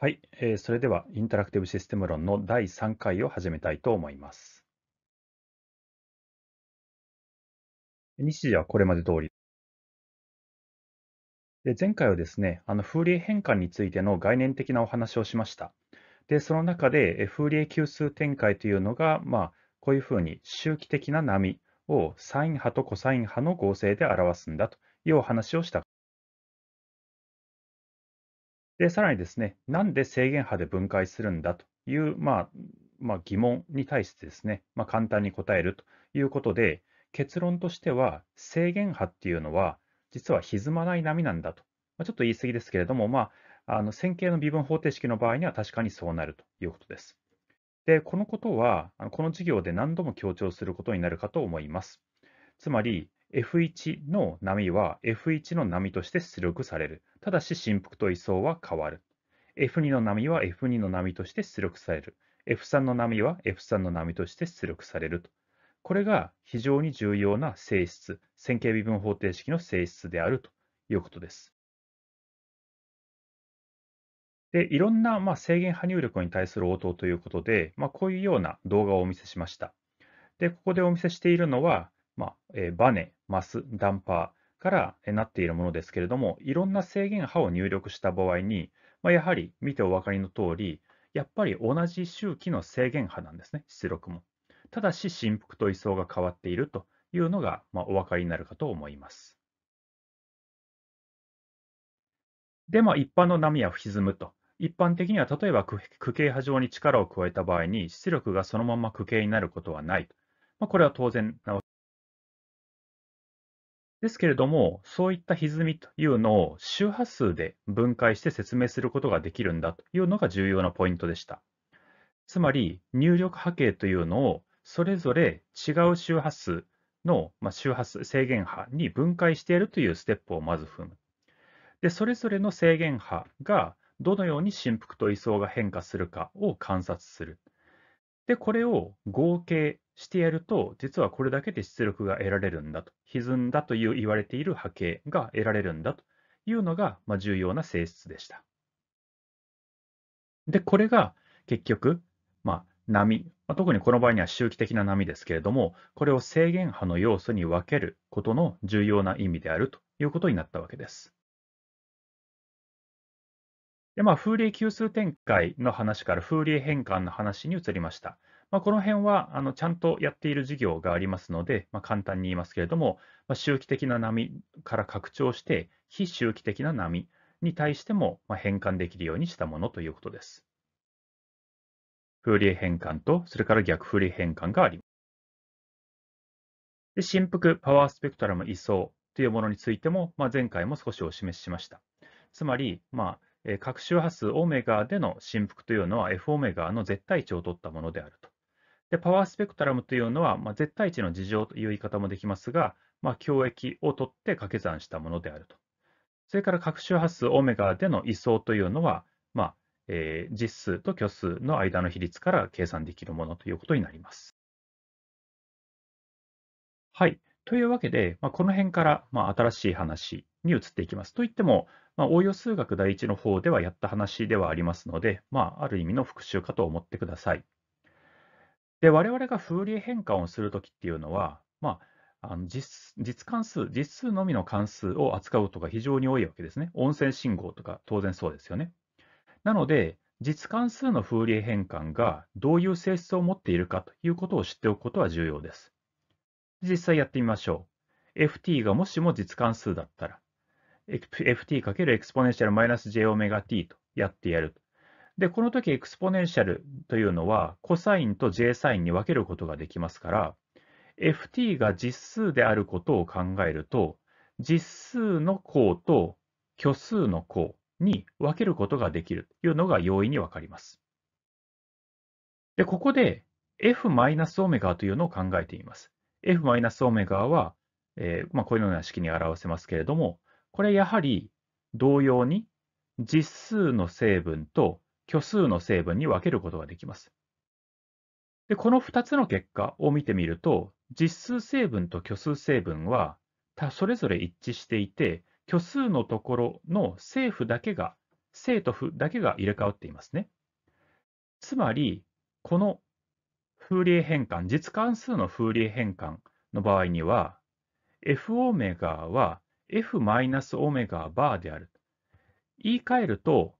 はい、えーそれではインタラクティブシステム論の第3回を始めたいと思います。日時はこれまで通り。で前回はですね、あのフーリエ変換についての概念的なお話をしました。で、その中でフーリエ級数展開というのが、まあ、こういうふうに周期的な波をサイン波とコサイン波の合成で表すんだというお話をした。で、さらにですね、なんで制限波で分解するんだという、まあ、まあ、疑問に対してですね、まあ、簡単に答えるということで、結論としては、制限波っていうのは、実は歪まない波なんだと。まあ、ちょっと言い過ぎですけれども、まあ、あの線形の微分方程式の場合には確かにそうなるということです。で、このことは、この授業で何度も強調することになるかと思います。つまり、F1 の波は F1 の波として出力される。ただし振幅と位相は変わる。F2 の波は F2 の波として出力される。F3 の波は F3 の波として出力されると。これが非常に重要な性質、線形微分方程式の性質であるということです。でいろんな、まあ、制限波入力に対する応答ということで、まあ、こういうような動画をお見せしました。でここでお見せしているのは、まあえー、バネ、マス、ダンパーからなっているものですけれども、いろんな制限波を入力した場合に、まあ、やはり見てお分かりの通り、やっぱり同じ周期の制限波なんですね、出力も。ただし、振幅と位相が変わっているというのが、まあ、お分かりになるかと思います。で、まあ、一般の波は歪むと。一般的には、例えば区形波上に力を加えた場合に、出力がそのまま区形になることはない。まあ、これは当然なわけですけれども、そういった歪みというのを周波数で分解して説明することができるんだというのが重要なポイントでした。つまり、入力波形というのをそれぞれ違う周波数の、まあ、周波数制限波に分解しているというステップをまず踏む。で、それぞれの制限波がどのように振幅と位相が変化するかを観察する。で、これを合計してやると、実はこれだけで出力が得られるんだと、歪んだという言われている波形が得られるんだというのが、まあ、重要な性質でした。で、これが結局、まあ、波、まあ、特にこの場合には周期的な波ですけれども、これを制限波の要素に分けることの重要な意味であるということになったわけです。でまあ、風鈴級数展開の話から風鈴変換の話に移りました。まあ、この辺はあのちゃんとやっている事業がありますので、まあ、簡単に言いますけれども、まあ、周期的な波から拡張して、非周期的な波に対しても変換できるようにしたものということです。フーリエ変換と、それから逆フーリエ変換があります。で振幅パワースペクトラム位相というものについても、まあ、前回も少しお示ししました。つまり、まあ、各周波数オメガでの振幅というのは F オメガの絶対値を取ったものであると。でパワースペクトラムというのは、まあ、絶対値の事情という言い方もできますが、まあ、を取って掛け算したものであると。それから各周波数オメガでの位相というのは、まあえー、実数と虚数の間の比率から計算できるものということになります。はい。というわけで、まあ、この辺から、まあ、新しい話に移っていきます。といっても、まあ、応用数学第一の方ではやった話ではありますので、まあ、ある意味の復習かと思ってください。で、我々がフーリエ変換をするときっていうのは、まあ、あの実実関数、実数のみの関数を扱うことが非常に多いわけですね。音声信号とか当然そうですよね。なので、実関数のフーリエ変換がどういう性質を持っているかということを知っておくことは重要です。実際やってみましょう。ft がもしも実関数だったら、ft× エクスポネンシャル -j オメガ t とやってやると。で、この時エクスポネンシャルというのは、コサインと J サインに分けることができますから、ft が実数であることを考えると、実数の項と虚数の項に分けることができるというのが容易に分かります。で、ここで f マイナスオメガというのを考えています。f マイナスガは、えー、まあ、こういうような式に表せますけれども、これやはり同様に実数の成分と虚数の成分に分けることができます。でこの2つの結果を見てみると、実数成分と虚数成分はそれぞれ一致していて、虚数のところの正負だけが、正と負だけが入れ替わっていますね。つまり、この風鈴変換、実関数の風鈴変換の場合には、f オメガは f マイナスオメガバーである。言い換えると、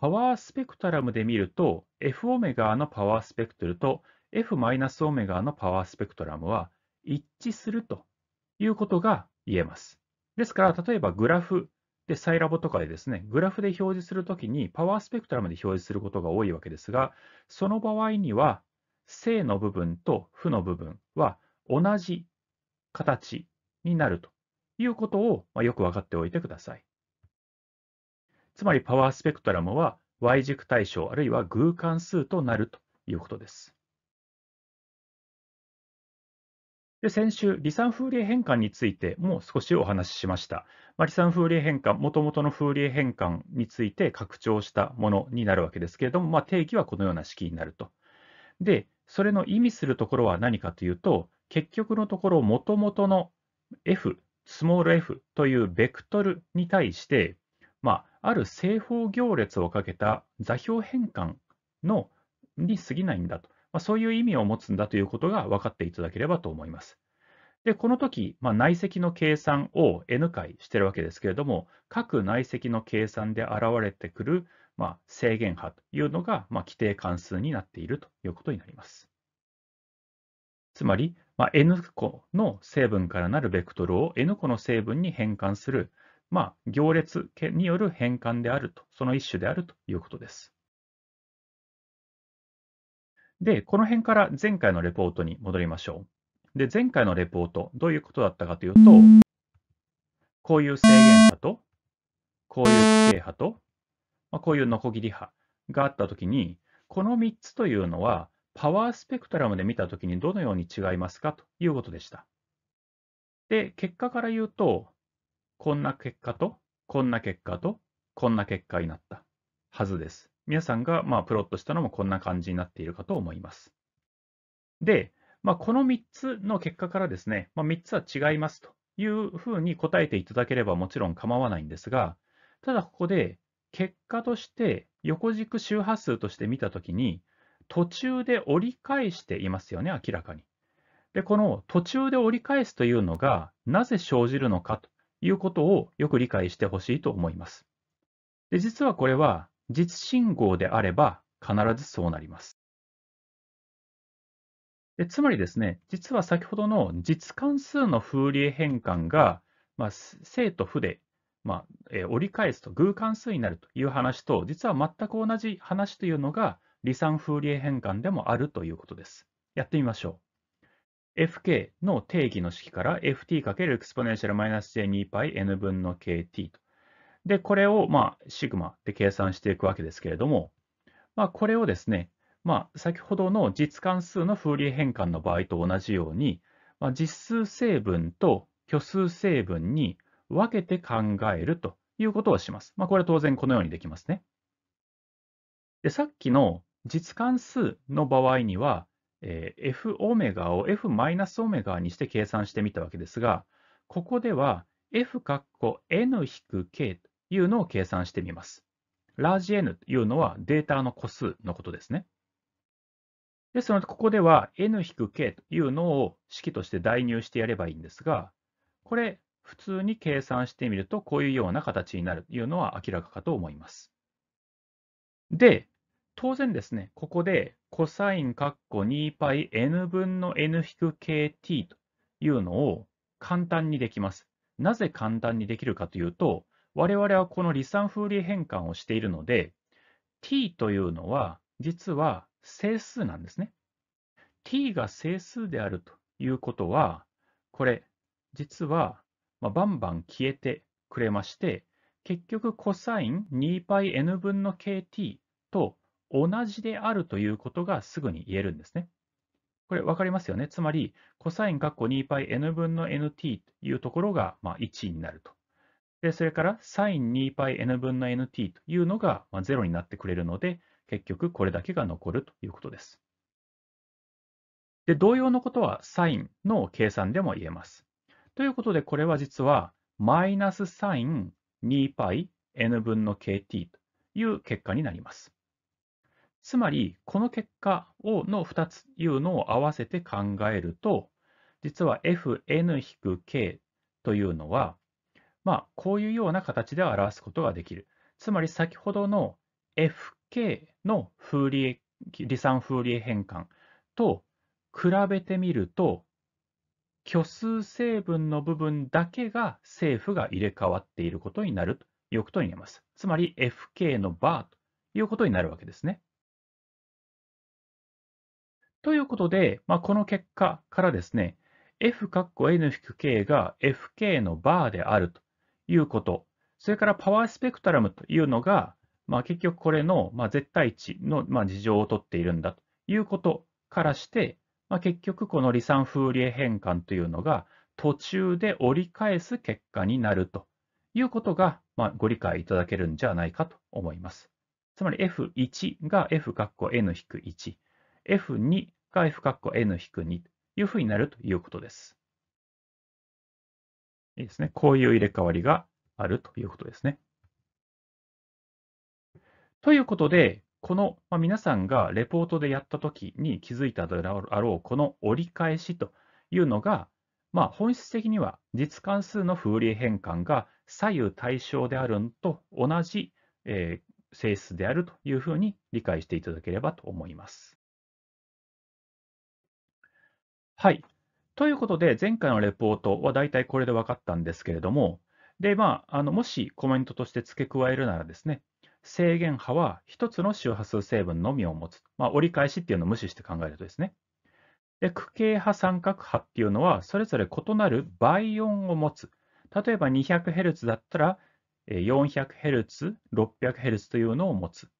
パワースペクトラムで見ると、Fω のパワースペクトルと F-Ω マイナスのパワースペクトラムは一致するということが言えます。ですから、例えばグラフで、サイラボとかでですね、グラフで表示するときにパワースペクトラムで表示することが多いわけですが、その場合には、正の部分と負の部分は同じ形になるということをよく分かっておいてください。つまりパワースペクトラムは Y 軸対象あるいは偶関数となるということです。で先週、離散風鈴変換についても少しお話ししました。まあ、離散風鈴変換、もともとの風鈴変換について拡張したものになるわけですけれども、まあ、定義はこのような式になると。で、それの意味するところは何かというと、結局のところ、もともとの f、スモール f というベクトルに対して、まあ、ある正方行列をかけた座標変換のに過ぎないんだと、まあ、そういう意味を持つんだということが分かっていただければと思います。で、この時、まあ、内積の計算を n 回してるわけですけれども、各内積の計算で現れてくる、まあ、制限波というのが、まあ、規定関数になっているということになります。つまり、まあ、n 個の成分からなるベクトルを n 個の成分に変換する、まあ、行列による変換であると、その一種であるということです。で、この辺から前回のレポートに戻りましょう。で、前回のレポート、どういうことだったかというと、こういう制限波と、こういう規定派と、まあ、こういうノコギリ派があったときに、この3つというのは、パワースペクトラムで見たときにどのように違いますかということでした。で、結果から言うと、こんな結果と、こんな結果と、こんな結果になったはずです。皆さんがまあプロットしたのもこんな感じになっているかと思います。で、まあ、この3つの結果からですね、まあ、3つは違いますというふうに答えていただければもちろん構わないんですが、ただここで結果として横軸周波数として見たときに、途中で折り返していますよね、明らかに。で、この途中で折り返すというのが、なぜ生じるのかということをよく理解してほしいと思います。で実はこれは実信号であれば必ずそうなります。でつまりですね、実は先ほどの実関数のフーリエ変換が、まあ、正と負で、まあえ折り返すと偶関数になるという話と、実は全く同じ話というのが理算フーリエ変換でもあるということです。やってみましょう。fk の定義の式から f t × e ス j 2 π n 分の kt と。で、これを、まあ、シグマで計算していくわけですけれども、まあ、これをですね、まあ、先ほどの実関数のフーリー変換の場合と同じように、まあ、実数成分と虚数成分に分けて考えるということをします。まあ、これは当然このようにできますね。で、さっきの実関数の場合には、えー、f オメガを f マイナスオメガにして計算してみたわけですが、ここでは f 括弧 n k というのを計算してみます。ラージ n というのはデータの個数のことですね。ですので、ここでは n k というのを式として代入してやればいいんですが、これ、普通に計算してみると、こういうような形になるというのは明らかかと思います。で、当然ですね、ここで cosine 2πn 分の n-kt というのを簡単にできます。なぜ簡単にできるかというと、我々はこの離散風利変換をしているので、t というのは実は整数なんですね。t が整数であるということは、これ実はバンバン消えてくれまして、結局 c o s 2πn 分の kt と同じであるということがすぐに言えるんですね。これ分かりますよね。つまり、コサイン括弧 2πn 分の nt というところが、まあ1になると。でそれから、サイン 2πn 分の nt というのが、まあ0になってくれるので、結局これだけが残るということです。で同様のことは、サインの計算でも言えます。ということで、これは実は、マイナスサイン 2πn 分の kt という結果になります。つまり、この結果をの2ついうのを合わせて考えると、実は fn-k というのは、まあ、こういうような形で表すことができる。つまり、先ほどの fk の理算離散リエ変換と比べてみると、虚数成分の部分だけが政府が入れ替わっていることになるということになります。つまり fk のバーということになるわけですね。ということで、まあ、この結果からですね、f 括弧 n-k が fk のバーであるということ、それからパワースペクトラムというのが、まあ、結局これの、まあ、絶対値の、まあ、事情をとっているんだということからして、まあ、結局この離散フーリエ変換というのが途中で折り返す結果になるということが、まあ、ご理解いただけるんじゃないかと思います。つまり F1 が F 括弧 N-1、F2 回負括弧 n-2 というふうになるということです。いいですね。こういう入れ替わりがあるということですね。ということで、この、まあ、皆さんがレポートでやったときに気づいたであろう、この折り返しというのが、まあ、本質的には実関数の風鈴変換が左右対称であるのと同じ、えー、性質であるというふうに理解していただければと思います。はい。ということで、前回のレポートは大体これで分かったんですけれども、で、まあ、あの、もしコメントとして付け加えるならですね、制限波は1つの周波数成分のみを持つ。まあ、折り返しっていうのを無視して考えるとですね。で、区形波三角波っていうのは、それぞれ異なる倍音を持つ。例えば 200Hz だったら、400Hz、600Hz というのを持つ。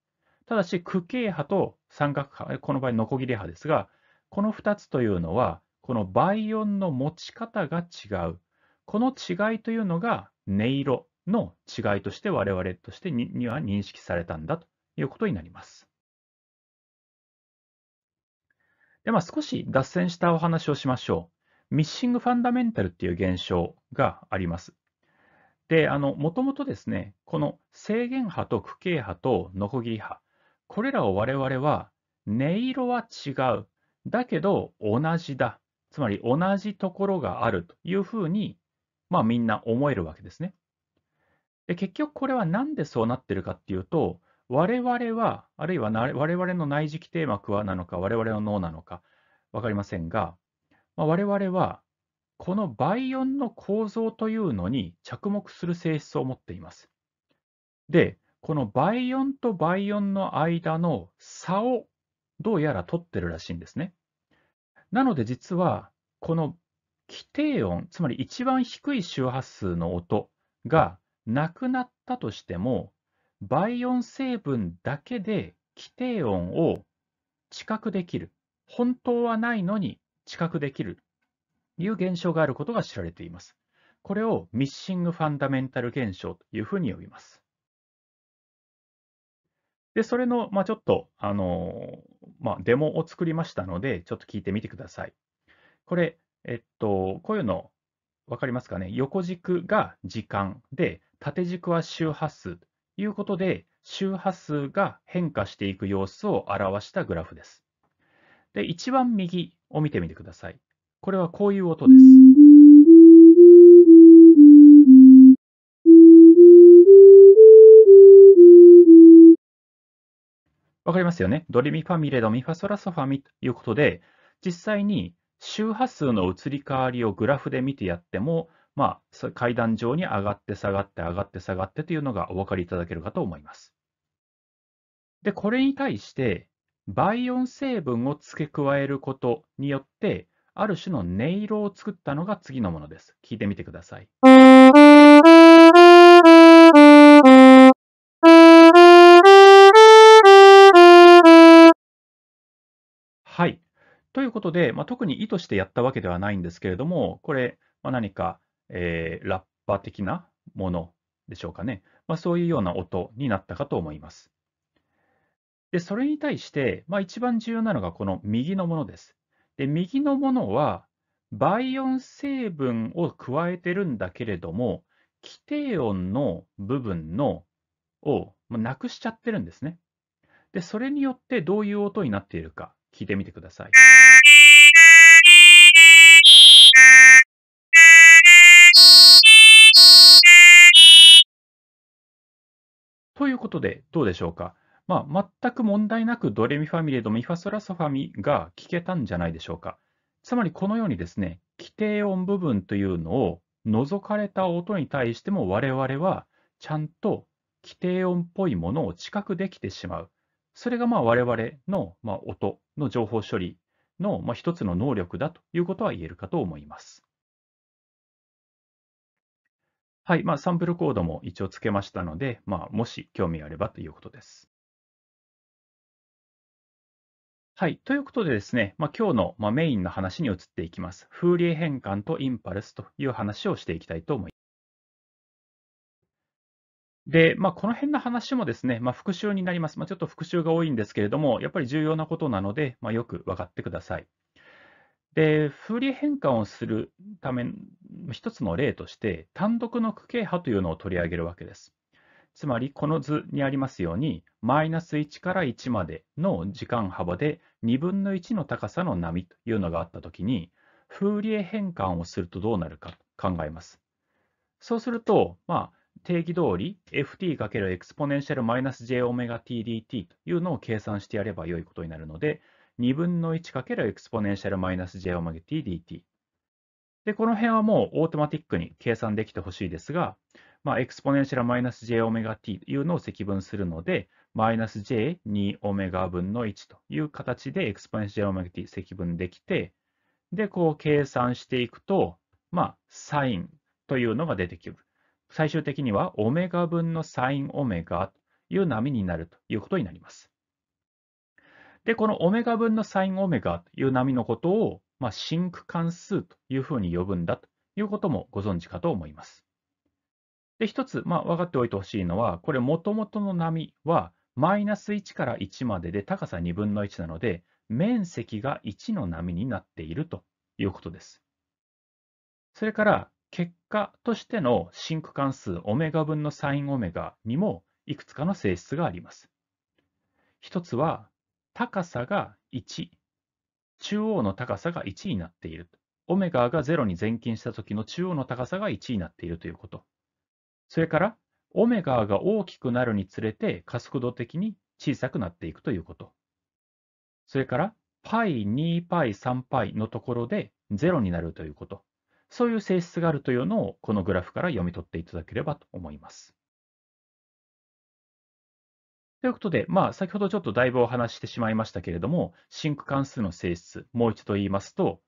ただし、区形波と三角波、この場合、ノコギリ波ですが、この2つというのは、この倍音の持ち方が違う。この違いというのが音色の違いとして我々としてには認識されたんだということになります。でまあ、少し脱線したお話をしましょう。ミッシングファンダメンタルっていう現象があります。で、あの、もともとですね、この制限波と区形波とノコギリ波、これらを我々は、音色は違う、だけど同じだつまり同じところがあるというふうに、まあ、みんな思えるわけですね。で結局これは何でそうなってるかっていうと、我々は、あるいは我々の内耳気底膜はなのか、我々の脳なのか、分かりませんが、まあ、我々はこの倍音の構造というのに着目する性質を持っています。で、この倍音と倍音の間の差をどうやら取ってるらしいんですね。なので実は、この規定音、つまり一番低い周波数の音がなくなったとしても、倍音成分だけで規定音を知覚できる。本当はないのに知覚できるという現象があることが知られています。これをミッシングファンダメンタル現象というふうに呼びます。で、それの、まあ、ちょっと、あのまあ、デモを作りましたので、ちょっと聞いてみてください。これ、えっと、こういうの、分かりますかね横軸が時間で、縦軸は周波数ということで、周波数が変化していく様子を表したグラフです。で、一番右を見てみてください。これはこういう音です。かりますよね。ドレミファミレドミファソラソファミということで、実際に周波数の移り変わりをグラフで見てやっても、まあ、階段状に上がって下がって上がって下がってというのがお分かりいただけるかと思います。で、これに対して、倍音成分を付け加えることによって、ある種の音色を作ったのが次のものです。聞いてみてください。はい。ということで、ま、特に意図してやったわけではないんですけれども、これ、ま、何か、えラッパ的なものでしょうかね。ま、そういうような音になったかと思います。で、それに対して、ま、一番重要なのがこの右のものです。で、右のものは、倍音成分を加えてるんだけれども、規定音の部分のを、ま、なくしちゃってるんですね。で、それによってどういう音になっているか聞いてみてください。ということで、どうでしょうか。まあ、全く問題なくドレミファミレドミファソラソファミが聞けたんじゃないでしょうか。つまりこのようにですね、規定音部分というのを除かれた音に対しても我々はちゃんと規定音っぽいものを知覚できてしまう。それがまあ我々のま音の情報処理の、まあ、一つの能力だということは言えるかと思います。はい、まあ、サンプルコードも一応つけましたので、まあ、もし興味があればということです。はい。ということでですね、まあ、今日の、まあ、メインの話に移っていきます。フーリエ変換とインパルスという話をしていきたいと思います。で、まあ、この辺の話もですね、まあ、復習になります。まあ、ちょっと復習が多いんですけれども、やっぱり重要なことなので、まあ、よく分かってください。で、風流変換をするため、の一つの例として、単独の区形波というのを取り上げるわけです。つまり、この図にありますように、マイナス1から1までの時間幅で2分の1の高さの波というのがあったときに、風エ変換をするとどうなるか考えます。そうすると、まあ、定義通り ft× エクスポネンシャルマイナス jωtdt というのを計算してやれば良いことになるので、2分の 1× エクスポネンシャルマイナス jωtdt。で、この辺はもうオートマティックに計算できてほしいですが、まあ、エクスポネンシャルマイナス jωt というのを積分するので、マイナス j2ω 分の1という形でエクスポネンシャル jωt 積分できて、で、こう計算していくと、まあ、サインというのが出てくる。最終的にはオメガ分のサインオメガという波になるということになります。で、このオメガ分のサインオメガという波のことを、まあ、真空関数というふうに呼ぶんだということもご存知かと思います。で、一つ、まあ、分かっておいてほしいのは、これ、もともとの波は、マイナス1から1までで高さ2分の1なので、面積が1の波になっているということです。それから、結果としての真空関数オメガ分の s i n ガにもいくつかの性質があります。一つは高さが1、中央の高さが1になっている。オメガが0に前近した時の中央の高さが1になっているということ。それから、オメガが大きくなるにつれて加速度的に小さくなっていくということ。それから、π、2π、3π のところで0になるということ。そういう性質があるというのを、このグラフから読み取っていただければと思います。ということで、まあ、先ほどちょっとだいぶお話ししてしまいましたけれども、真空関数の性質、もう一度言いますと、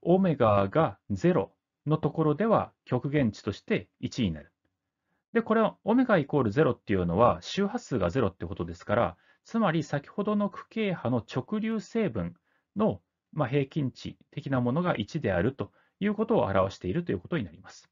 オメガが0のところでは極限値として1になる。で、これはオメガイコール0っていうのは周波数が0ってことですから、つまり先ほどの区形波の直流成分の、ま平均値的なものが1であるということを表しているということになります。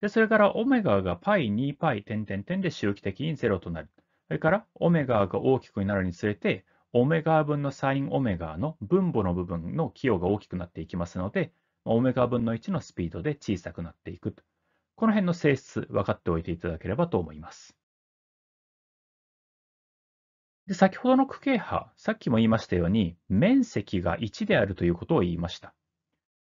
でそれから、オメガが π2π 点点点で周期的に0となる。それから、オメガが大きくなるにつれて、オメガ分のサインオメガの分母の部分の寄与が大きくなっていきますので、オメガ分の1のスピードで小さくなっていく。この辺の性質、分かっておいていただければと思います。で先ほどの区形波、さっきも言いましたように、面積が1であるということを言いました。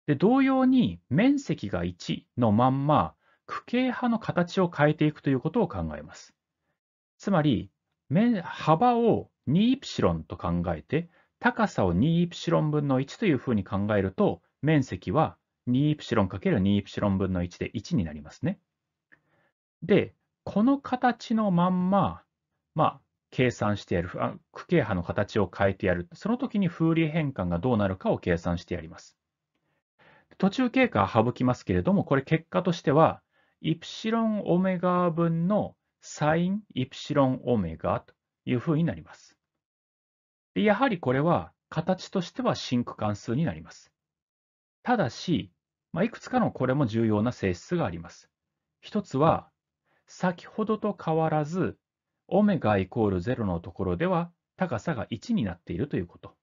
で、同様に面積が1のまんま、区形派の形を変えていくということを考えます。つまり、幅を2ンと考えて、高さを2ン分の1というふうに考えると、面積は2ン× 2ン分の1で1になりますね。で、この形のまんま、まあ、計算してやる、区形波の形を変えてやる、その時に風利変換がどうなるかを計算してやります。途中経過は省きますけれども、これ結果としては、イプシロンオメガ分のサインイプシロンオメガというふうになります。でやはりこれは形としては真空関数になります。ただし、まあ、いくつかのこれも重要な性質があります。一つは、先ほどと変わらず、オメガイコール0のところでは高さが1になっているということ。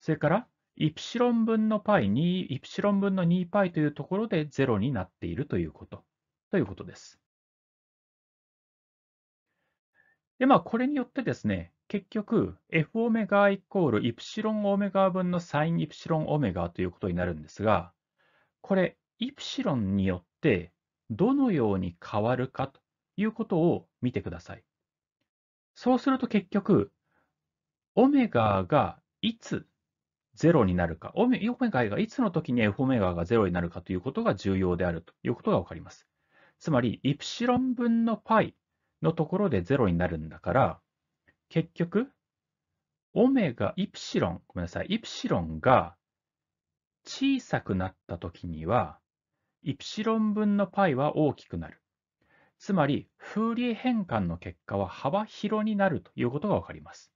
それから、イプシロン分の π、2イプシロン分の 2π というところで0になっているということ、ということです。で、まあ、これによってですね、結局、f オメガイコールイプシロンオメガ分のサインイプシロンオメガということになるんですが、これ、イプシロンによってどのように変わるかということを見てください。そうすると結局、オメガがいつ0になるか、オメガイがいつの時に F オメガが0になるかということが重要であるということがわかります。つまり、イプシロン分の π のところで0になるんだから、結局、オメガ、イプシロン、ごめんなさい、イプシロンが小さくなった時には、イプシロン分の π は大きくなる。つまり、フーリー変換の結果は幅広になるということがわかります。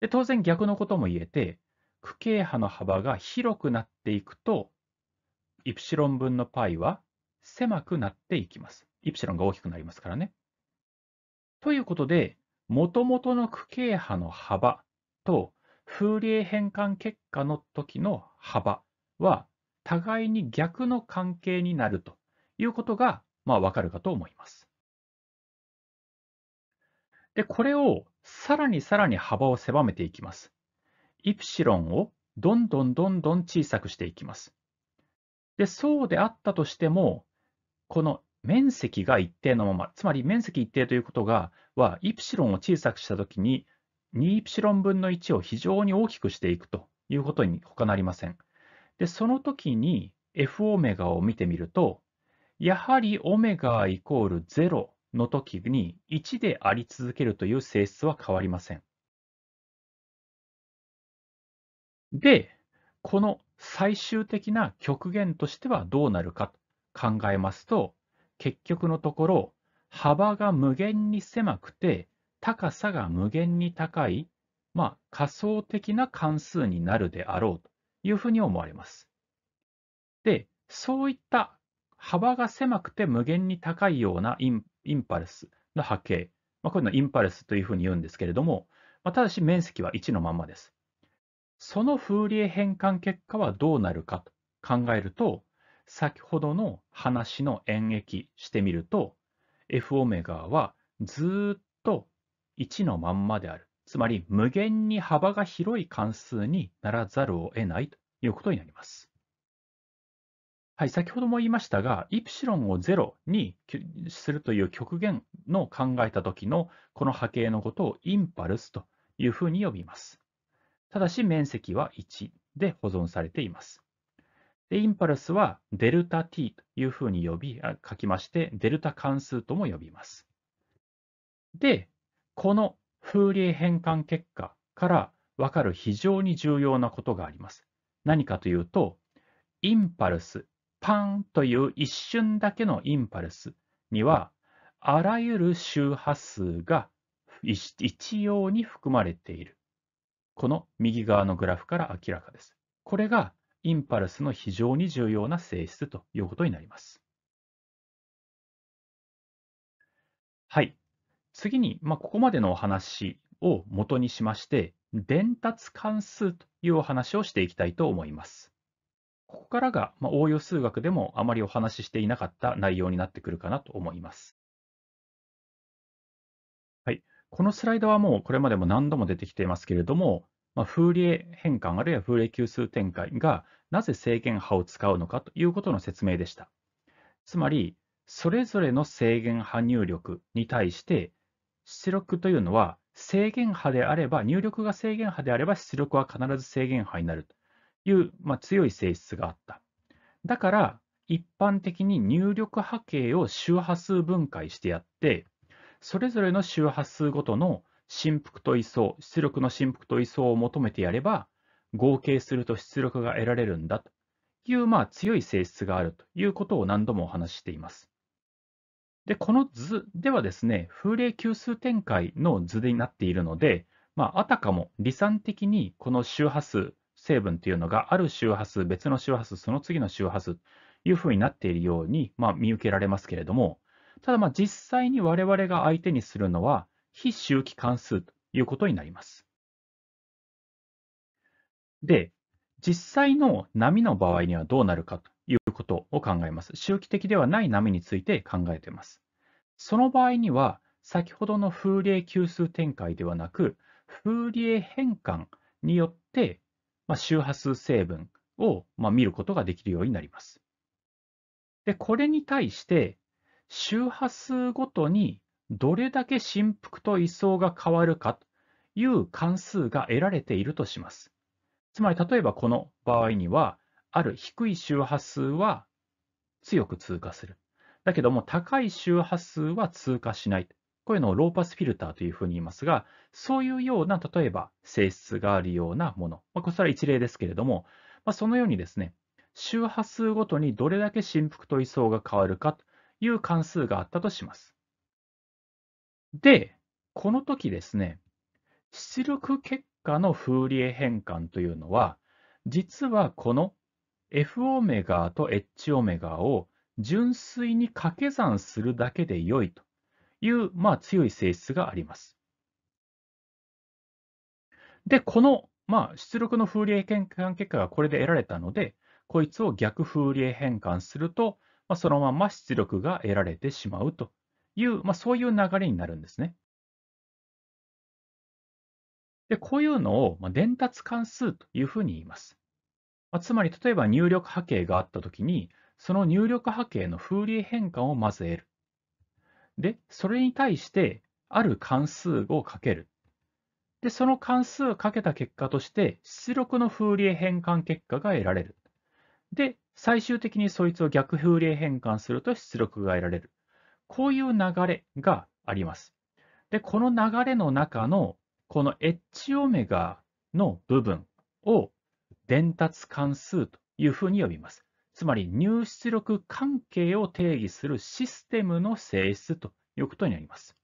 で当然逆のことも言えて、区形波の幅が広くなっていくと、イプシロン分の π は狭くなっていきます。イプシロンが大きくなりますからね。ということで、もともとの区形波の幅とフーリエ変換結果の時の幅は互いに逆の関係になるということが、まあ、わかるかと思います。で、これをさらにさらに幅を狭めていきます。イプシロンをどんどんどんどん小さくしていきます。で、そうであったとしても、この面積が一定のまま、つまり面積一定ということが、は、イプシロンを小さくしたときに、2イプシロン分の1を非常に大きくしていくということに他なりません。で、その時に F オメガを見てみると、やはりオメガイコール0の時に1であり続けるという性質は変わりません。で、この最終的な極限としてはどうなるかと考えますと、結局のところ、幅が無限に狭くて、高さが無限に高い、まあ、仮想的な関数になるであろうというふうに思われます。で、そういった幅が狭くて無限に高いようなインパルスの波形、まあ、こういうのインパルスというふうに言うんですけれども、まあ、ただし面積は1のままです。そのフーリエ変換結果はどうなるかと考えると、先ほどの話の演劇してみると、F オメガはずっと1のまんまである。つまり無限に幅が広い関数にならざるを得ないということになります。はい、先ほども言いましたが、イプシロンを0にするという極限の考えた時のこの波形のことをインパルスというふうに呼びます。ただし面積は1で保存されています。でインパルスはデルタ t というふうに呼び、書きまして、デルタ関数とも呼びます。で、このフーリエ変換結果からわかる非常に重要なことがあります。何かというと、インパルス、パンという一瞬だけのインパルスには、あらゆる周波数が一様に含まれている。この右側のグラフから明らかです。これがインパルスの非常に重要な性質ということになります。はい。次に、まあ、ここまでのお話を元にしまして、伝達関数というお話をしていきたいと思います。ここからが、まあ、応用数学でもあまりお話ししていなかった内容になってくるかなと思います。このスライドはもうこれまでも何度も出てきていますけれども、まあ、リエ変換あるいはフーリエ級数展開がなぜ制限波を使うのかということの説明でした。つまり、それぞれの制限波入力に対して出力というのは制限波であれば、入力が制限波であれば出力は必ず制限波になるという、まあ、強い性質があった。だから、一般的に入力波形を周波数分解してやって、それぞれの周波数ごとの振幅と位相、出力の振幅と位相を求めてやれば、合計すると出力が得られるんだという、まあ、強い性質があるということを何度もお話ししています。で、この図ではですね、風冷級数展開の図になっているので、まあ、あたかも理算的にこの周波数成分というのがある周波数、別の周波数、その次の周波数というふうになっているように、まあ、見受けられますけれども、ただまあ実際に我々が相手にするのは非周期関数ということになります。で、実際の波の場合にはどうなるかということを考えます。周期的ではない波について考えています。その場合には、先ほどの風鈴級数展開ではなく、風鈴変換によって、まあ、周波数成分を、まあ、見ることができるようになります。で、これに対して、周波数ごとにどれだけ振幅と位相が変わるかという関数が得られているとします。つまり例えばこの場合には、ある低い周波数は強く通過する。だけども高い周波数は通過しない。こういうのをローパスフィルターというふうに言いますが、そういうような、例えば性質があるようなもの。まあ、こちら一例ですけれども、まあ、そのようにですね、周波数ごとにどれだけ振幅と位相が変わるかという関数があったとします。で、この時ですね、出力結果のフーリエ変換というのは、実はこの F オメガと H オメガを純粋に掛け算するだけで良いという、まあ、強い性質があります。で、この、まあ、出力のフーリエ変換結果がこれで得られたので、こいつを逆フーリエ変換すると、まあ、そのまま出力が得られてしまうという、まあ、そういう流れになるんですね。で、こういうのを、伝達関数というふうに言います。まあ、つまり、例えば入力波形があったときに、その入力波形の風エ変換をまず得る。で、それに対して、ある関数をかける。で、その関数をかけた結果として、出力の風エ変換結果が得られる。で、最終的にそいつを逆風鈴変換すると出力が得られる。こういう流れがあります。で、この流れの中の、この H オメガの部分を伝達関数というふうに呼びます。つまり入出力関係を定義するシステムの性質ということになります。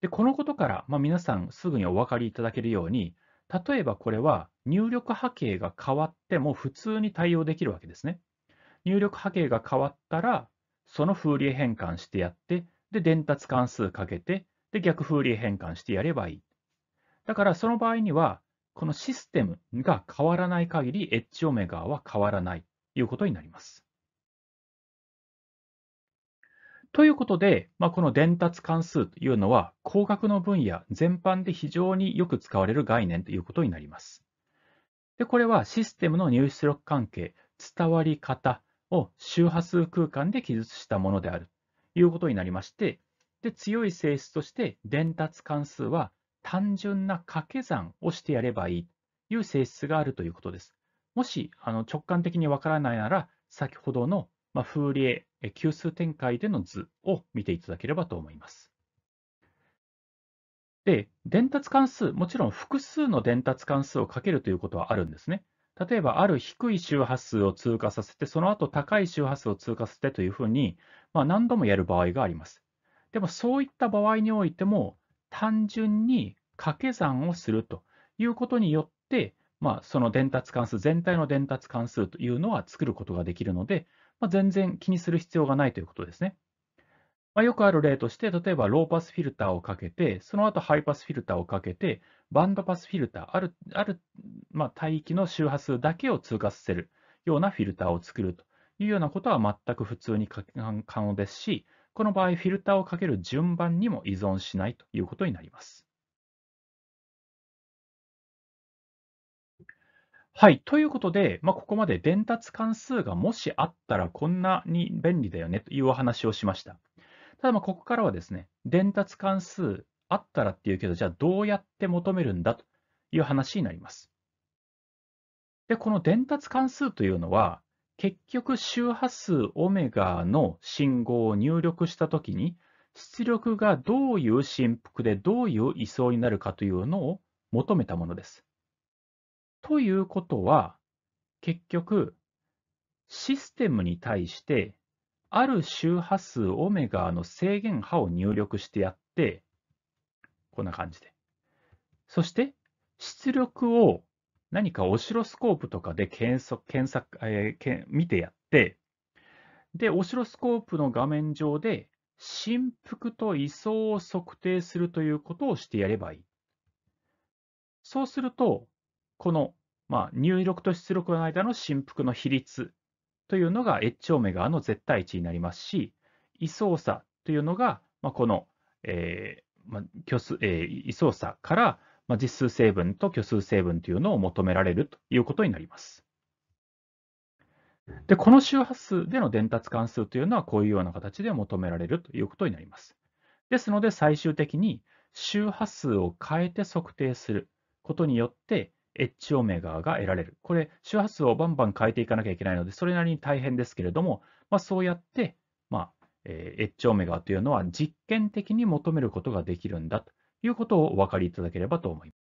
でこのことから、まあ、皆さんすぐにお分かりいただけるように、例えばこれは入力波形が変わっても普通に対応できるわけですね。入力波形が変わったら、その風流変換してやって、で、伝達関数かけて、で、逆風流変換してやればいい。だからその場合には、このシステムが変わらない限り、エッジオメガは変わらないということになります。ということで、まあ、この伝達関数というのは、工学の分野全般で非常によく使われる概念ということになります。でこれはシステムの入出力関係、伝わり方を周波数空間で記述したものであるということになりまして、で強い性質として伝達関数は単純な掛け算をしてやればいいという性質があるということです。もしあの直感的にわからないなら、先ほどのまあ、風例、級数展開での図を見ていただければと思います。で、伝達関数、もちろん複数の伝達関数をかけるということはあるんですね。例えば、ある低い周波数を通過させて、その後高い周波数を通過させてというふうに、まあ、何度もやる場合があります。でも、そういった場合においても、単純に掛け算をするということによって、まあ、その伝達関数、全体の伝達関数というのは作ることができるので、まあ、全然気にする必要がないということですね。まあ、よくある例として、例えばローパスフィルターをかけて、その後ハイパスフィルターをかけて、バンドパスフィルター、あるあるまあ、帯域の周波数だけを通過させるようなフィルターを作るというようなことは全く普通に可能ですし、この場合、フィルターをかける順番にも依存しないということになります。はい。ということで、まあ、ここまで伝達関数がもしあったらこんなに便利だよねというお話をしました。ただ、まここからはですね、伝達関数あったらっていうけど、じゃあどうやって求めるんだという話になります。で、この伝達関数というのは、結局周波数オメガの信号を入力したときに、出力がどういう振幅でどういう位相になるかというのを求めたものです。ということは、結局、システムに対して、ある周波数オメガの制限波を入力してやって、こんな感じで。そして、出力を何かオシロスコープとかで検索検索、えー、見てやって、で、オシロスコープの画面上で、振幅と位相を測定するということをしてやればいい。そうすると、この、まあ、入力と出力の間の振幅の比率というのが H オメガの絶対値になりますし、位相差というのが、まあ、この、えーまあ虚数えー、位相差から、まあ、実数成分と虚数成分というのを求められるということになります。で、この周波数での伝達関数というのはこういうような形で求められるということになります。ですので、最終的に周波数を変えて測定することによって、H オメガが得られる。これ、周波数をバンバン変えていかなきゃいけないので、それなりに大変ですけれども、まあ、そうやって、まあ、え H オメガというのは実験的に求めることができるんだということをお分かりいただければと思います。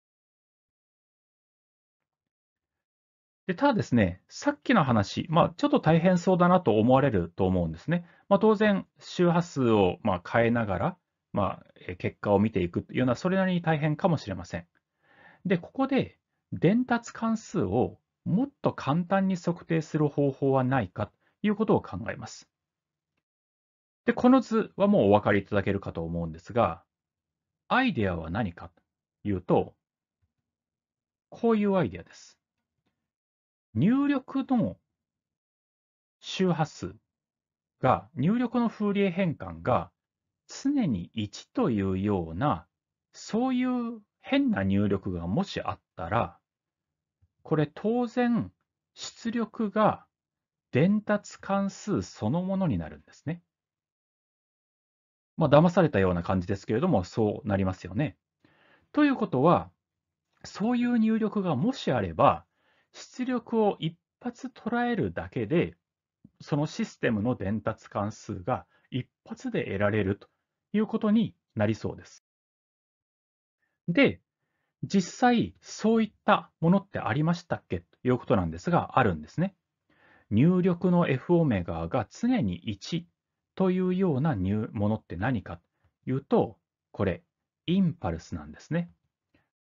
でただですね、さっきの話、まあ、ちょっと大変そうだなと思われると思うんですね。まあ、当然、周波数をま変えながら、まあ、結果を見ていくというのは、それなりに大変かもしれません。で、ここで、伝達関数をもっと簡単に測定する方法はないかということを考えます。で、この図はもうお分かりいただけるかと思うんですが、アイデアは何かというと、こういうアイデアです。入力の周波数が、入力の風鈴変換が常に1というような、そういう変な入力がもしあったら、これ当然、出力が伝達関数そのものになるんですね。まあ、騙されたような感じですけれども、そうなりますよね。ということは、そういう入力がもしあれば、出力を一発捉えるだけで、そのシステムの伝達関数が一発で得られるということになりそうです。で、実際そういったものってありましたっけということなんですが、あるんですね。入力の F オメガが常に1というようなものって何かというと、これ、インパルスなんですね。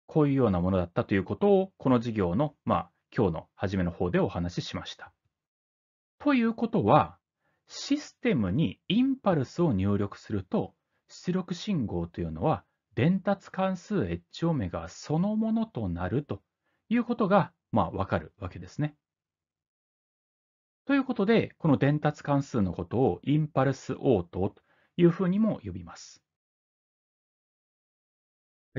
こういうようなものだったということを、この授業の、まあ、今日の初めの方でお話ししました。ということは、システムにインパルスを入力すると、出力信号というのは伝達関数 H オメガそのものとなるということが、まあ、分かるわけですね。ということで、この伝達関数のことをインパルス応答というふうにも呼びます。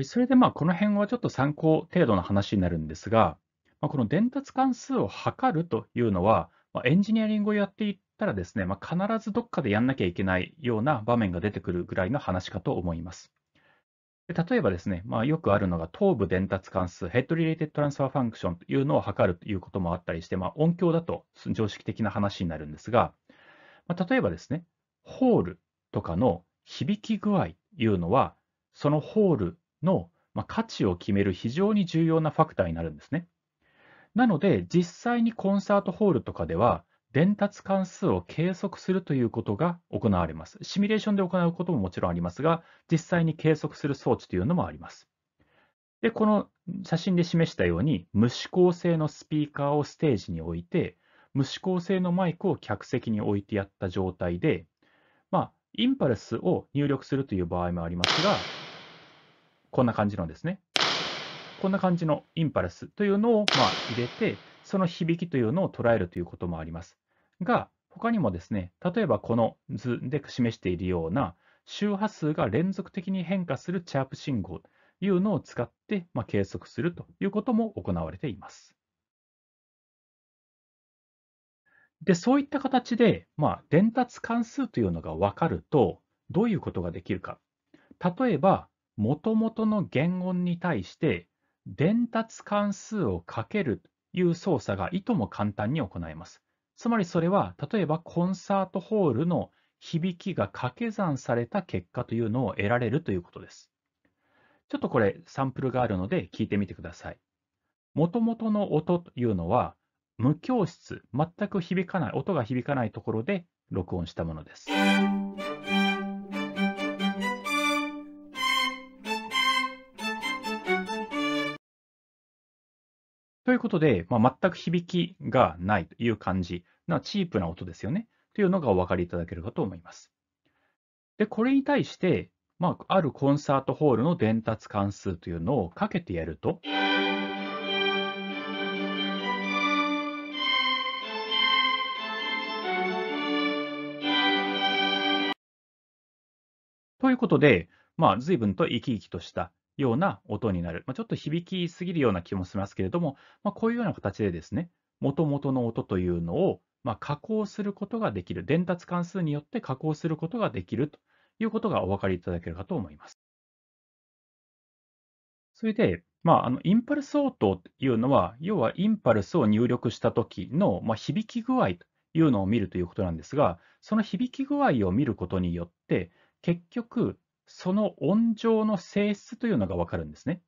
それでまあこの辺はちょっと参考程度の話になるんですが、まこの伝達関数を測るというのは、まエンジニアリングをやっていったらですね、ま必ずどっかでやんなきゃいけないような場面が出てくるぐらいの話かと思います。例えばですね、まあ、よくあるのが頭部伝達関数、ヘッドリレーテッドトランスファーファンクションというのを測るということもあったりして、まあ、音響だと常識的な話になるんですが、まあ、例えばですね、ホールとかの響き具合というのは、そのホールの価値を決める非常に重要なファクターになるんですね。なので、実際にコンサートホールとかでは、伝達関数を計測するということが行われます。シミュレーションで行うことももちろんありますが、実際に計測する装置というのもあります。で、この写真で示したように、無指向性のスピーカーをステージに置いて、無指向性のマイクを客席に置いてやった状態で、まあ、インパルスを入力するという場合もありますが、こんな感じのですね、こんな感じのインパルスというのをま入れて、その響きというのを捉えるということもあります。が、他にもですね、例えばこの図で示しているような周波数が連続的に変化するチャープ信号というのを使って、まあ、計測するということも行われています。で、そういった形で、まあ、伝達関数というのが分かると、どういうことができるか。例えば、もともとの原音に対して、伝達関数をかけるいう操作がいとも簡単に行えます。つまりそれは、例えばコンサートホールの響きが掛け算された結果というのを得られるということです。ちょっとこれサンプルがあるので聞いてみてください。もともとの音というのは無教室、全く響かない、音が響かないところで録音したものです。ということで、まあ、全く響きがないという感じなチープな音ですよね。というのがお分かりいただけるかと思います。で、これに対して、まあ、あるコンサートホールの伝達関数というのをかけてやると、ということで、まあ、随分と生き生きとしたような音になる。まあ、ちょっと響きすぎるような気もしますけれども、まあ、こういうような形でですね、もともとの音というのを、まあ、加工することができる、伝達関数によって加工することができるということがお分かりいただけるかと思います。それで、まあ、あのインパルス応答というのは、要はインパルスを入力した時の、まあ、響き具合というのを見るということなんですが、その響き具合を見ることによって、結局、その温情の性質というのがわかるんですね。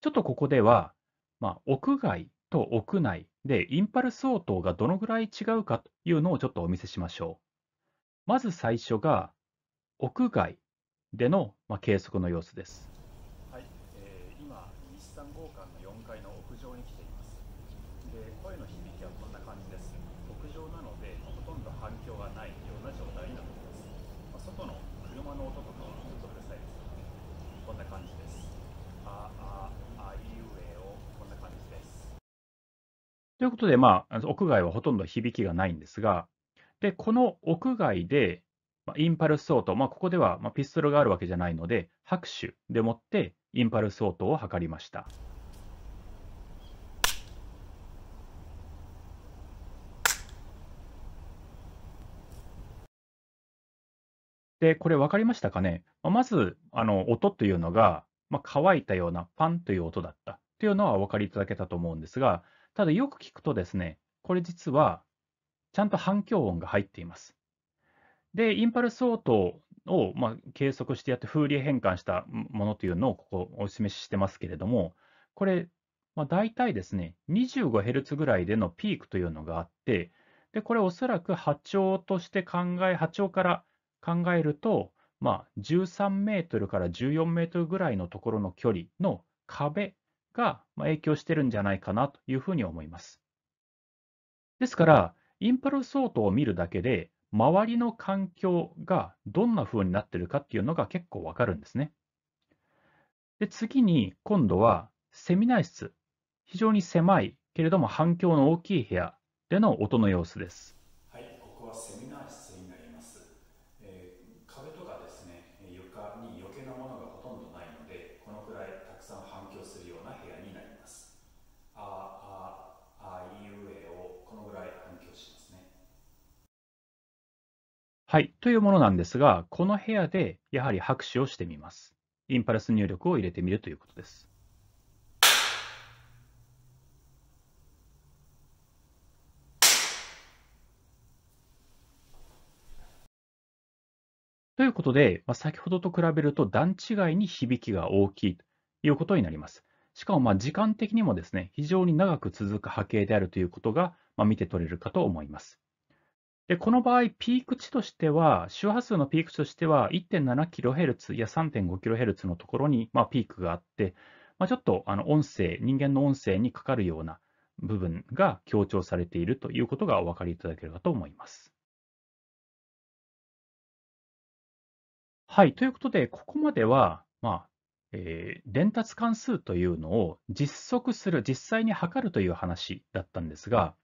ちょっとここでは、まあ、屋外と屋内でインパルス応答がどのぐらい違うかというのをちょっとお見せしましょう。まず最初が屋外での計測の様子です。ということで、まあ、屋外はほとんど響きがないんですが、でこの屋外で、まあ、インパルス音、まあ、ここでは、まあ、ピストルがあるわけじゃないので、拍手でもってインパルス音を測りました。で、これ分かりましたかね、まあ、まずあの音というのが、まあ、乾いたようなパンという音だったというのはお分かりいただけたと思うんですが、ただよく聞くとですね、これ実は、ちゃんと反響音が入っています。で、インパルス応答を、まあ、計測してやって風流変換したものというのをここお示ししてますけれども、これ、まあ、大体ですね、25Hz ぐらいでのピークというのがあって、で、これおそらく波長として考え、波長から考えると、まあ、13メートルから14メートルぐらいのところの距離の壁が影響してるんじゃないかなというふうに思います。ですから、インパルスオートを見るだけで、周りの環境がどんな風になってるかっていうのが結構わかるんですね。で次に、今度はセミナー室。非常に狭いけれども反響の大きい部屋での音の様子です。はい、ここははい、というものなんですが、この部屋でやはり拍手をしてみます。インパルス入力を入れてみるということです。ということで、まあ、先ほどと比べると段違いに響きが大きいということになります。しかもま時間的にもですね、非常に長く続く波形であるということが、ま見て取れるかと思います。で、この場合、ピーク値としては、周波数のピーク値としては 1.7kHz や 3.5kHz のところに、まあ、ピークがあって、まあ、ちょっとあの音声、人間の音声にかかるような部分が強調されているということがお分かりいただければと思います。はい、ということで、ここまでは、まあえー、伝達関数というのを実測する、実際に測るという話だったんですが、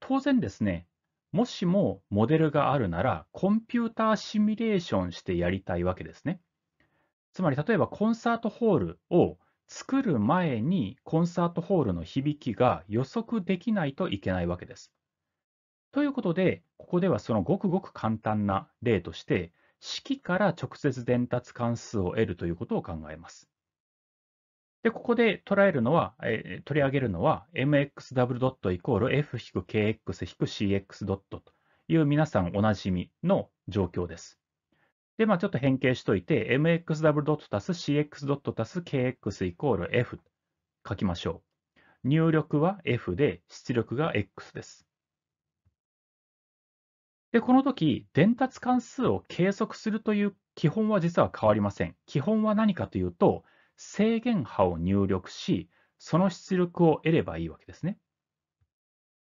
当然ですね、もしもモデルがあるなら、コンピューターシミュレーションしてやりたいわけですね。つまり、例えばコンサートホールを作る前にコンサートホールの響きが予測できないといけないわけです。ということで、ここではそのごくごく簡単な例として、式から直接伝達関数を得るということを考えます。で、ここで捉えるのは、えー、取り上げるのは、mx ダブルドットイコール f-kx-cx ドットという皆さんおなじみの状況です。で、まあちょっと変形しといて、mx ダブルドット足す cx ドット足す kx イコール f 書きましょう。入力は f で、出力が x です。で、この時、伝達関数を計測するという基本は実は変わりません。基本は何かというと、制限波を入力し、その出力を得ればいいわけですね。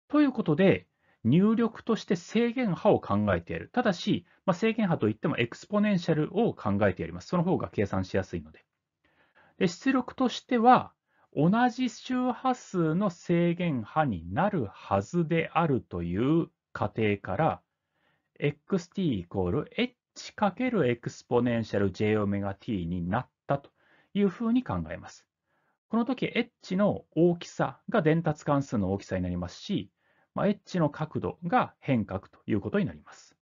ということで、入力として制限波を考えてやる。ただし、まあ、制限波といってもエクスポネンシャルを考えてやります。その方が計算しやすいので。で出力としては、同じ周波数の制限波になるはずであるという仮定から、xt イコール h かけるエクスポネンシャル j オメガ t になっいうふうに考えます。この時、エッジの大きさが伝達関数の大きさになりますし、まあ、エッジの角度が変革ということになります。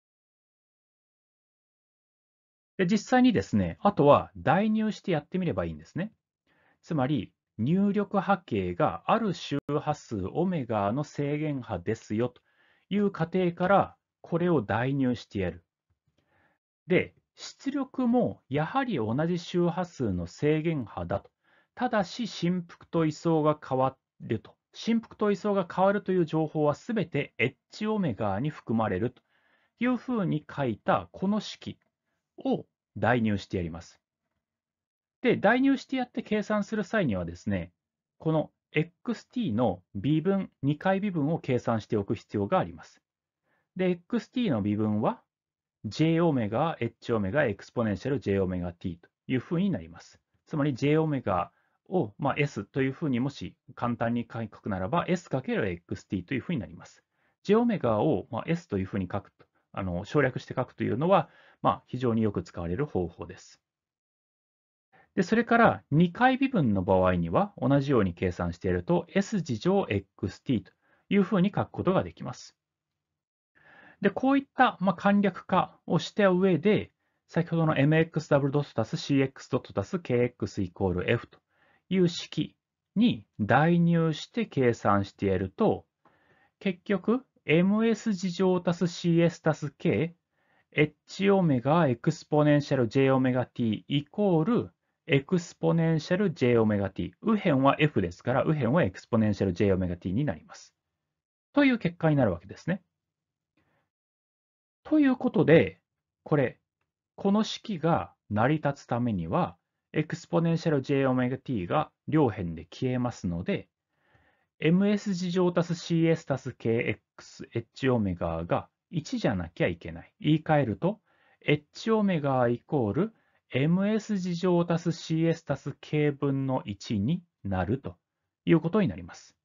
で実際にですね、あとは代入してやってみればいいんですね。つまり、入力波形がある周波数オメガの制限波ですよという過程から、これを代入してやる。で、出力もやはり同じ周波数の制限波だと。ただし、振幅と位相が変わると。振幅と位相が変わるという情報はすべて H オメガに含まれるというふうに書いたこの式を代入してやります。で、代入してやって計算する際にはですね、この xt の微分、2回微分を計算しておく必要があります。で、xt の微分は j オメガ h オメガエクスポネンシャル j オメガ t というふうになります。つまり j オメガを、まあ、s というふうにもし簡単に書くならば s×xt というふうになります。j オメガを、まあ、s というふうに書くと、あの省略して書くというのは、まあ、非常によく使われる方法です。でそれから2回微分の場合には同じように計算していると s 次乗 xt というふうに書くことができます。で、こういった、まあ、簡略化をした上で、先ほどの mx__cx.+kx イコール f という式に代入して計算してやると、結局、ms 次乗足す cs 足す k h オメガエクスポネンシャル j オメガ t イコールエクスポネンシャル j オメガ t 右辺は f ですから右辺はエクスポネンシャル j オメガ t になりますという結果になるわけですねということで、これ、この式が成り立つためには、エクスポネンシャル jωt が両辺で消えますので、ms 事乗足す cs 足す kxhω が1じゃなきゃいけない。言い換えると、hω イコール ms 事乗足す cs 足す k 分の1になるということになります。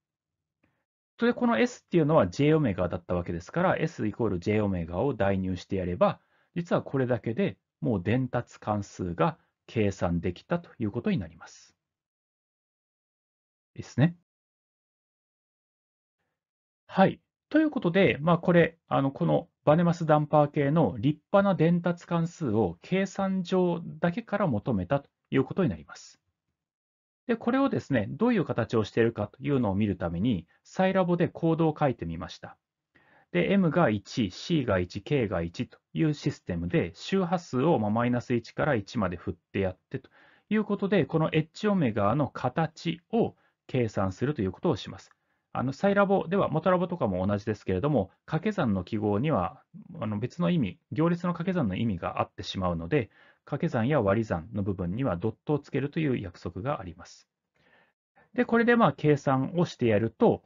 それでこの S っていうのは J オメガだったわけですから、S イコール J オメガを代入してやれば、実はこれだけでもう伝達関数が計算できたということになります。ですね。はい。ということで、まあ、これ、あのこのバネマスダンパー系の立派な伝達関数を計算上だけから求めたということになります。で、これをですね、どういう形をしているかというのを見るために、サイラボでコードを書いてみました。で、M が1、C が1、K が1というシステムで、周波数をマイナス1から1まで振ってやってということで、この H オメガの形を計算するということをします。あのサイラボでは、元ラボとかも同じですけれども、掛け算の記号にはあの別の意味、行列の掛け算の意味があってしまうので、掛け算や割り算の部分にはドットをつけるという約束があります。で、これでまあ計算をしてやると、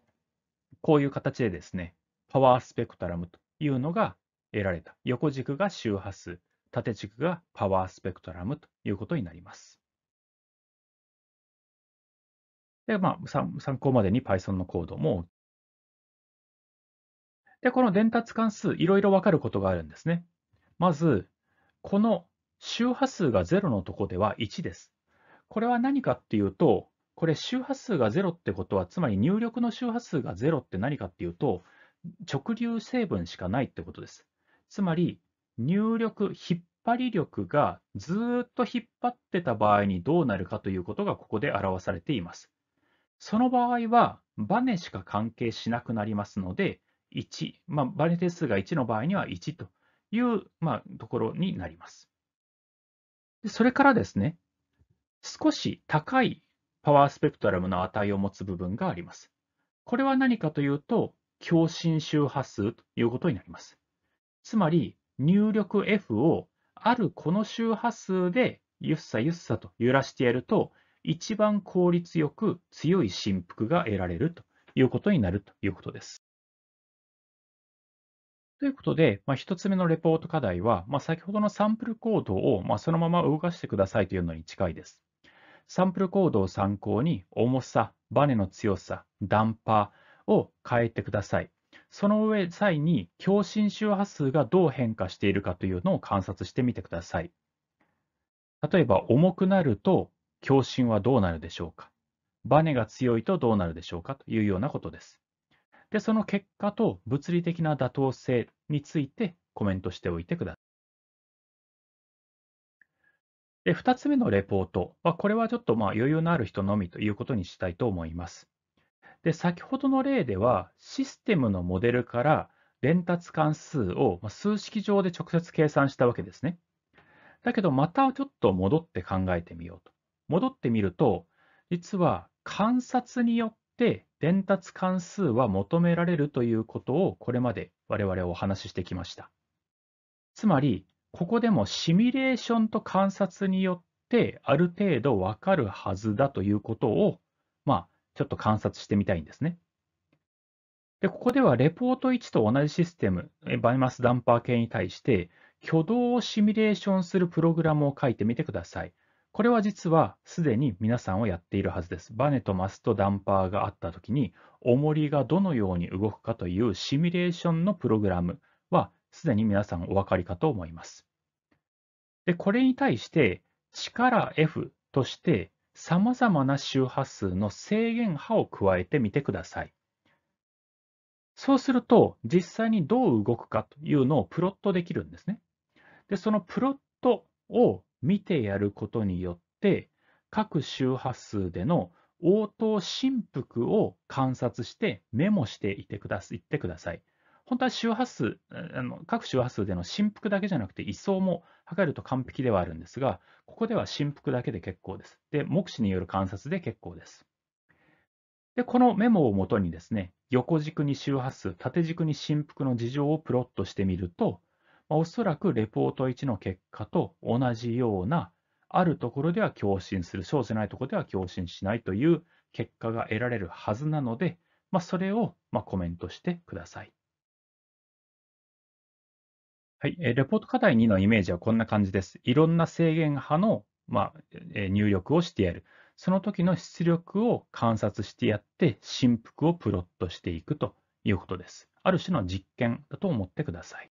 こういう形でですね、パワースペクトラムというのが得られた。横軸が周波数、縦軸がパワースペクトラムということになります。で、まあ、参考までに Python のコードも。で、この伝達関数、いろいろわかることがあるんですね。まず、この周波数が0のとこでは1です。これは何かっていうと、これ周波数が0ってことは、つまり入力の周波数が0って何かっていうと、直流成分しかないってことです。つまり、入力、引っ張り力がずっと引っ張ってた場合にどうなるかということがここで表されています。その場合は、バネしか関係しなくなりますので、1、まあ、バネ定数が1の場合には1という、まあ、ところになります。それからですね、少し高いパワースペクトラムの値を持つ部分があります。これは何かというと、共振周波数ということになります。つまり、入力 F をあるこの周波数でゆっさゆっさと揺らしてやると、一番効率よく強い振幅が得られるということになるということです。ということで、まあ、1つ目のレポート課題は、まあ、先ほどのサンプルコードを、まあ、そのまま動かしてくださいというのに近いです。サンプルコードを参考に、重さ、バネの強さ、ダンパーを変えてください。その上、際に共振周波数がどう変化しているかというのを観察してみてください。例えば、重くなると共振はどうなるでしょうかバネが強いとどうなるでしょうかというようなことです。で、その結果と物理的な妥当性についてコメントしておいてください。で2つ目のレポートは、これはちょっとまあ余裕のある人のみということにしたいと思います。で先ほどの例では、システムのモデルから伝達関数を数式上で直接計算したわけですね。だけど、またちょっと戻って考えてみようと。戻ってみると、実は観察によっって伝達関数は求められるということをこれまで我々はお話ししてきました。つまり、ここでもシミュレーションと観察によってある程度わかるはずだということを、まあ、ちょっと観察してみたいんですね。で、ここではレポート1と同じシステム、バイマスダンパー系に対して、挙動をシミュレーションするプログラムを書いてみてください。これは実はすでに皆さんはやっているはずです。バネとマスとダンパーがあった時に、重りがどのように動くかというシミュレーションのプログラムは、すでに皆さんお分かりかと思います。で、これに対して、力 F として、様々な周波数の制限波を加えてみてください。そうすると、実際にどう動くかというのをプロットできるんですね。で、そのプロットを見てやることによって、各周波数での応答振幅を観察してメモしていてくだいってください。本当は周波数あの、各周波数での振幅だけじゃなくて、位相も測ると完璧ではあるんですが、ここでは振幅だけで結構です。で、目視による観察で結構です。で、このメモをもとにですね、横軸に周波数、縦軸に振幅の事情をプロットしてみると、おそらくレポート1の結果と同じような、あるところでは共振する、そうじゃないところでは共振しないという結果が得られるはずなので、まあ、それをまコメントしてください。はい、レポート課題2のイメージはこんな感じです。いろんな制限派の、ま入力をしてやる。その時の出力を観察してやって、振幅をプロットしていくということです。ある種の実験だと思ってください。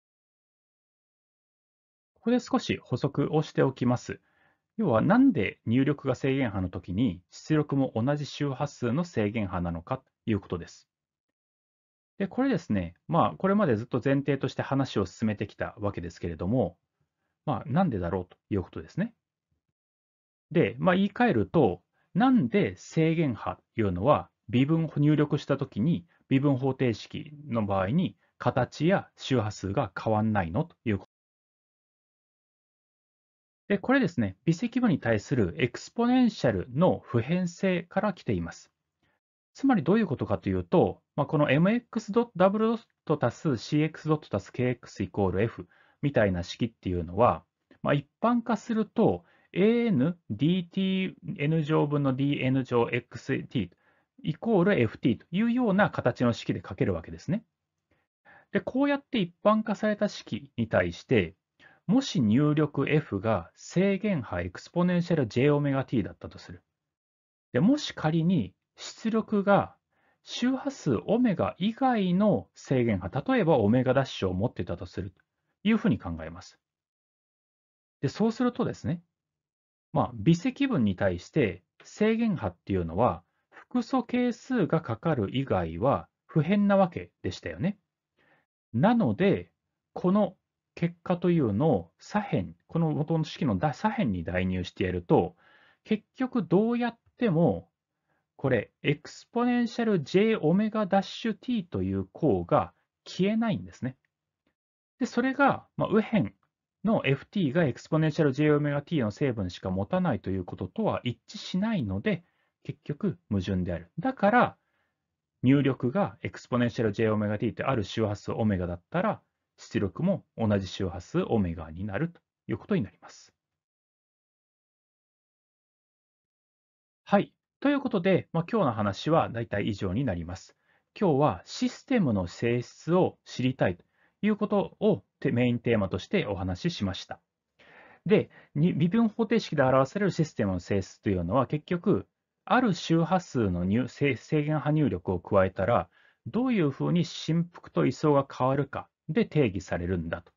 こで少し補足をしておきます。要は、なんで入力が制限波の時に出力も同じ周波数の制限波なのかということです。で、これですね、まあ、これまでずっと前提として話を進めてきたわけですけれども、まあ、なんでだろうということですね。で、まあ、言い換えると、なんで制限波というのは微分を入力したときに微分方程式の場合に形や周波数が変わんないのというここれですね、微積分に対するエクスポネンシャルの普遍性から来ています。つまりどういうことかというと、まあ、この mx.w ドット足す cx ドット足す kx イコール f みたいな式っていうのは、まあ、一般化すると an dtn 乗分の dn 乗 xt イコール ft というような形の式で書けるわけですね。で、こうやって一般化された式に対して、もし入力 f が制限波エクスポネンシャル jωt だったとする。でもし仮に出力が周波数オメガ以外の制限波、例えばオメガダッシュを持ってたとするというふうに考えます。で、そうするとですね、まあ、微積分に対して制限波っていうのは、複素係数がかかる以外は不変なわけでしたよね。なので、この結果というのを左辺、この元の式の左辺に代入してやると、結局どうやっても、これ、エクスポネンシャル j オメガダッシュ t という項が消えないんですね。で、それが、まあ、右辺の ft がエクスポネンシャル j オメガ t の成分しか持たないということとは一致しないので、結局矛盾である。だから、入力がエクスポネンシャル j オメガ t ってある周波数オメガだったら、出力も同じ周波数オメガになるということになります。はい。ということで、まあ、今日の話は大体以上になります。今日はシステムの性質を知りたいということをメインテーマとしてお話ししました。で、微分方程式で表されるシステムの性質というのは結局、ある周波数の入制限波入力を加えたら、どういうふうに振幅と位相が変わるかで定義されるんだと。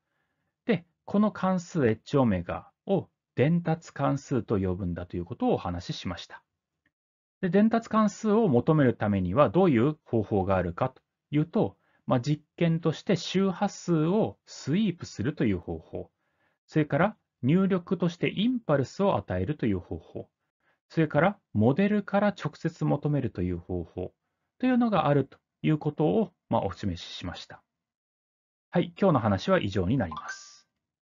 で、この関数 h オメガを伝達関数と呼ぶんだということをお話ししました。で伝達関数を求めるためにはどういう方法があるかというと、まあ、実験として周波数をスイープするという方法、それから入力としてインパルスを与えるという方法、それからモデルから直接求めるという方法というのがあるということを、まあ、お示ししました。はい、今日の話は以上になります。